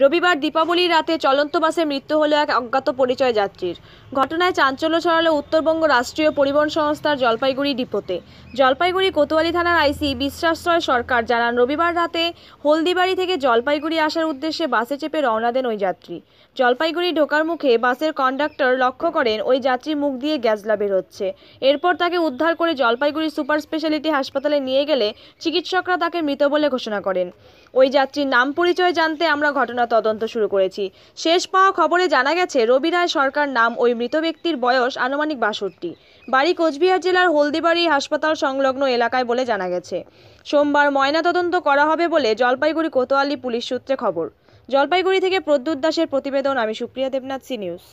রবিবার দীপাবলির রাতে চলন্ত বাসে মৃত্যু হলো এক অজ্ঞাত পরিচয় যাত্রীর ঘটনায় চাঞ্চল্য ছড়ালো উত্তরবঙ্গ রাষ্ট্রীয় পরিবহন সংস্থার জলপাইগুড়ি ডিপোতে জলপাইগুড়ি কোতোয়ালি থানার আইসি বিশ্বাশ্রয় সরকার জানান রবিবার রাতে হলদিবাড়ি থেকে জলপাইগুড়ি আসার উদ্দেশ্যে বাসে চেপে রওনা দেন ওই যাত্রী জলপাইগুড়ি ঢোকার মুখে বাসের কন্ডাক্টর লক্ষ্য করেন ওই যাত্রী মুখ দিয়ে গ্যাসলা বেরোচ্ছে এরপর তাকে উদ্ধার করে জলপাইগুড়ি সুপার স্পেশালিটি হাসপাতালে নিয়ে গেলে চিকিৎসকরা তাকে মৃত বলে ঘোষণা করেন ওই যাত্রীর নাম পরিচয় জানতে আমরা ঘটনা ঘটনা তদন্ত শুরু করেছি শেষ পাওয়া খবরে জানা গেছে রবি সরকার নাম ওই মৃত ব্যক্তির বয়স আনুমানিক বাষট্টি বাড়ি কোচবিহার জেলার হলদিবাড়ি হাসপাতাল সংলগ্ন এলাকায় বলে জানা গেছে সোমবার ময়নাতদন্ত করা হবে বলে জলপাইগুড়ি কোতোয়ালি পুলিশ সূত্রে খবর জলপাইগুড়ি থেকে প্রদ্যুৎ দাসের প্রতিবেদন আমি সুপ্রিয়া দেবনাথ সি নিউজ